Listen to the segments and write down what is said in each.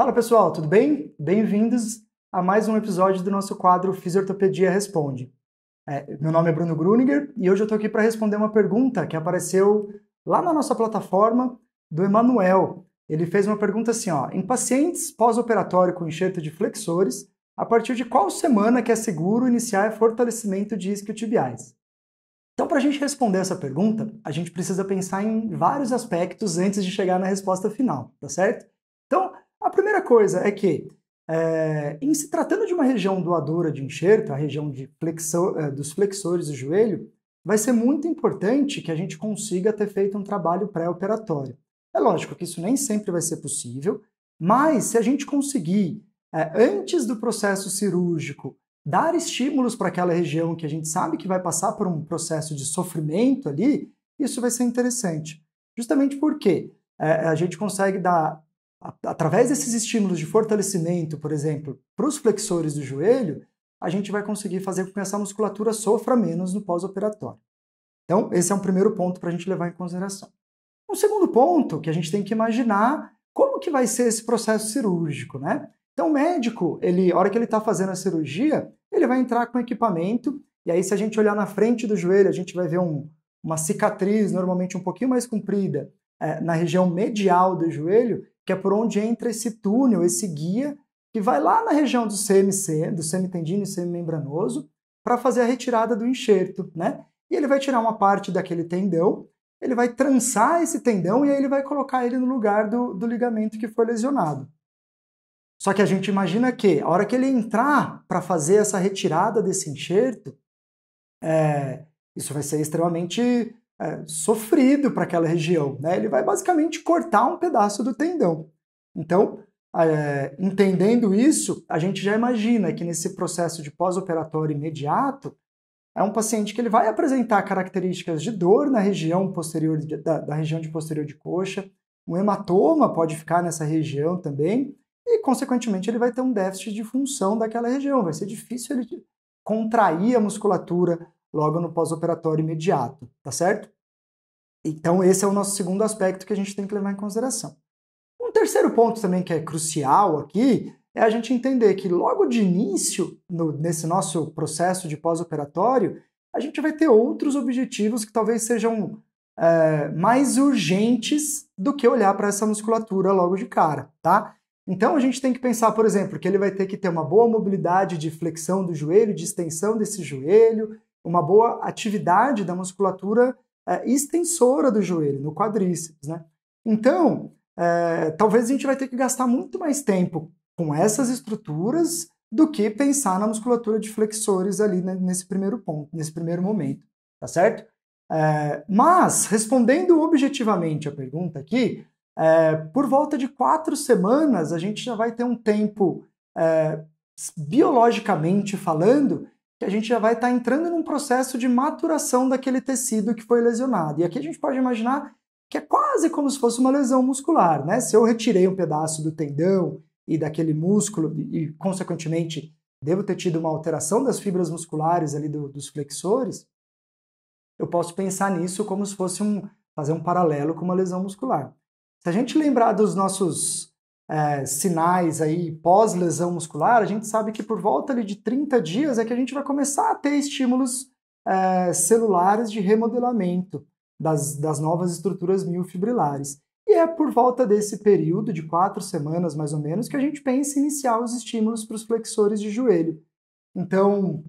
Fala pessoal, tudo bem? Bem-vindos a mais um episódio do nosso quadro Fisiortopedia Responde. É, meu nome é Bruno Gruninger e hoje eu estou aqui para responder uma pergunta que apareceu lá na nossa plataforma do Emanuel. Ele fez uma pergunta assim: ó, em pacientes pós-operatório com enxerto de flexores, a partir de qual semana que é seguro iniciar fortalecimento de isquiotibiais? Então, para a gente responder essa pergunta, a gente precisa pensar em vários aspectos antes de chegar na resposta final, tá certo? Então, a primeira coisa é que, é, em se tratando de uma região doadora de enxerto, a região de é, dos flexores do joelho, vai ser muito importante que a gente consiga ter feito um trabalho pré-operatório. É lógico que isso nem sempre vai ser possível, mas se a gente conseguir, é, antes do processo cirúrgico, dar estímulos para aquela região que a gente sabe que vai passar por um processo de sofrimento ali, isso vai ser interessante. Justamente porque é, a gente consegue dar através desses estímulos de fortalecimento, por exemplo, para os flexores do joelho, a gente vai conseguir fazer com que essa musculatura sofra menos no pós-operatório. Então, esse é um primeiro ponto para a gente levar em consideração. Um segundo ponto que a gente tem que imaginar como que vai ser esse processo cirúrgico, né? Então, o médico, ele, a hora que ele está fazendo a cirurgia, ele vai entrar com equipamento, e aí se a gente olhar na frente do joelho, a gente vai ver um, uma cicatriz, normalmente um pouquinho mais comprida, é, na região medial do joelho, que é por onde entra esse túnel, esse guia, que vai lá na região do CMC, do semitendino e semimembranoso, para fazer a retirada do enxerto, né? E ele vai tirar uma parte daquele tendão, ele vai trançar esse tendão e aí ele vai colocar ele no lugar do, do ligamento que foi lesionado. Só que a gente imagina que a hora que ele entrar para fazer essa retirada desse enxerto, é, isso vai ser extremamente é, sofrido para aquela região. Né? Ele vai basicamente cortar um pedaço do tendão. Então, é, entendendo isso, a gente já imagina que nesse processo de pós-operatório imediato, é um paciente que ele vai apresentar características de dor na região posterior de, da, da região de posterior de coxa, um hematoma pode ficar nessa região também, e consequentemente ele vai ter um déficit de função daquela região, vai ser difícil ele contrair a musculatura logo no pós-operatório imediato, tá certo? Então, esse é o nosso segundo aspecto que a gente tem que levar em consideração. Um terceiro ponto também que é crucial aqui é a gente entender que logo de início, no, nesse nosso processo de pós-operatório, a gente vai ter outros objetivos que talvez sejam é, mais urgentes do que olhar para essa musculatura logo de cara, tá? Então a gente tem que pensar, por exemplo, que ele vai ter que ter uma boa mobilidade de flexão do joelho, de extensão desse joelho, uma boa atividade da musculatura é, extensora do joelho, no quadríceps, né? Então, é, talvez a gente vai ter que gastar muito mais tempo com essas estruturas do que pensar na musculatura de flexores ali né, nesse primeiro ponto, nesse primeiro momento, tá certo? É, mas, respondendo objetivamente a pergunta aqui, é, por volta de quatro semanas a gente já vai ter um tempo, biologicamente falando, que a gente já vai estar tá entrando num processo de maturação daquele tecido que foi lesionado. E aqui a gente pode imaginar que é quase como se fosse uma lesão muscular, né? Se eu retirei um pedaço do tendão e daquele músculo e, consequentemente, devo ter tido uma alteração das fibras musculares ali do, dos flexores, eu posso pensar nisso como se fosse um fazer um paralelo com uma lesão muscular. Se a gente lembrar dos nossos é, sinais aí pós-lesão muscular, a gente sabe que por volta ali de 30 dias é que a gente vai começar a ter estímulos é, celulares de remodelamento das, das novas estruturas miofibrilares. E é por volta desse período, de quatro semanas mais ou menos, que a gente pensa em iniciar os estímulos para os flexores de joelho. Então,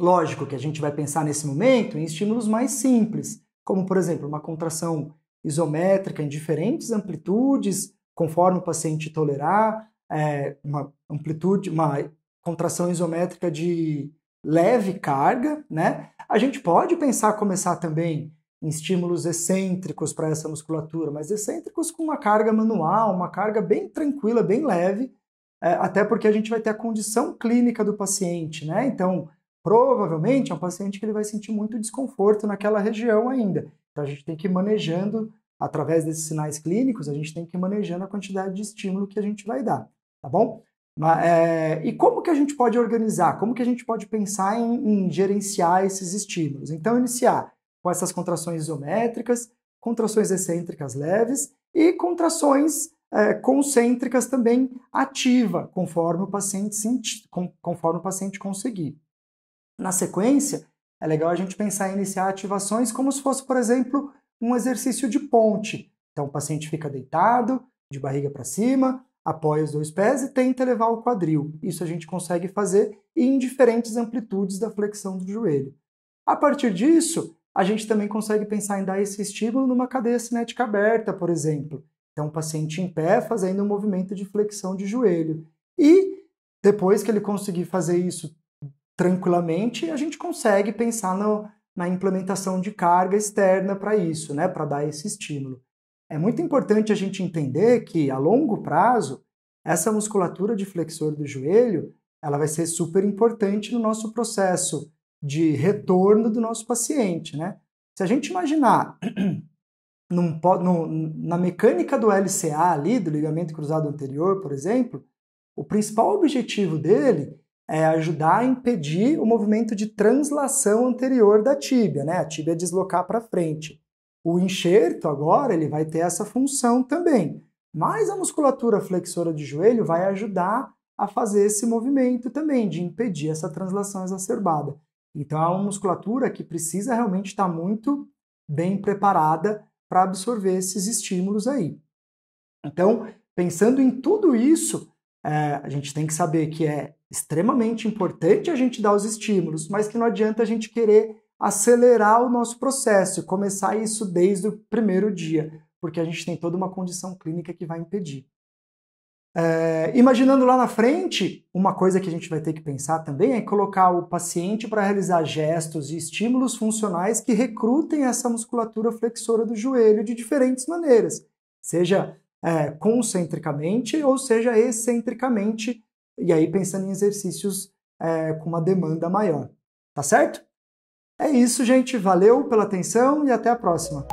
lógico que a gente vai pensar nesse momento em estímulos mais simples, como, por exemplo, uma contração isométrica em diferentes amplitudes, conforme o paciente tolerar, é, uma amplitude, uma contração isométrica de leve carga, né? A gente pode pensar começar também em estímulos excêntricos para essa musculatura, mas excêntricos com uma carga manual, uma carga bem tranquila, bem leve, é, até porque a gente vai ter a condição clínica do paciente, né? Então, provavelmente é um paciente que ele vai sentir muito desconforto naquela região ainda. Então a gente tem que ir manejando através desses sinais clínicos, a gente tem que ir manejando a quantidade de estímulo que a gente vai dar, tá bom? Mas, é, e como que a gente pode organizar? Como que a gente pode pensar em, em gerenciar esses estímulos? Então, iniciar com essas contrações isométricas, contrações excêntricas leves e contrações é, concêntricas também ativa, conforme o paciente conforme o paciente conseguir. Na sequência, é legal a gente pensar em iniciar ativações como se fosse, por exemplo, um exercício de ponte. Então, o paciente fica deitado, de barriga para cima, apoia os dois pés e tenta levar o quadril. Isso a gente consegue fazer em diferentes amplitudes da flexão do joelho. A partir disso, a gente também consegue pensar em dar esse estímulo numa cadeia cinética aberta, por exemplo. Então, o paciente em pé fazendo um movimento de flexão de joelho. E depois que ele conseguir fazer isso tranquilamente, a gente consegue pensar no, na implementação de carga externa para isso, né, para dar esse estímulo. É muito importante a gente entender que a longo prazo essa musculatura de flexor do joelho, ela vai ser super importante no nosso processo de retorno do nosso paciente, né? Se a gente imaginar num, na mecânica do LCA ali, do ligamento cruzado anterior, por exemplo, o principal objetivo dele é ajudar a impedir o movimento de translação anterior da tíbia, né? A tíbia deslocar para frente. O enxerto agora ele vai ter essa função também, mas a musculatura flexora de joelho vai ajudar a fazer esse movimento também de impedir essa translação exacerbada. Então é uma musculatura que precisa realmente estar muito bem preparada para absorver esses estímulos aí. Então, pensando em tudo isso, é, a gente tem que saber que é extremamente importante a gente dar os estímulos, mas que não adianta a gente querer acelerar o nosso processo e começar isso desde o primeiro dia, porque a gente tem toda uma condição clínica que vai impedir. É, imaginando lá na frente, uma coisa que a gente vai ter que pensar também é colocar o paciente para realizar gestos e estímulos funcionais que recrutem essa musculatura flexora do joelho de diferentes maneiras, seja é, concentricamente ou seja excentricamente, e aí pensando em exercícios é, com uma demanda maior. Tá certo? É isso, gente. Valeu pela atenção e até a próxima.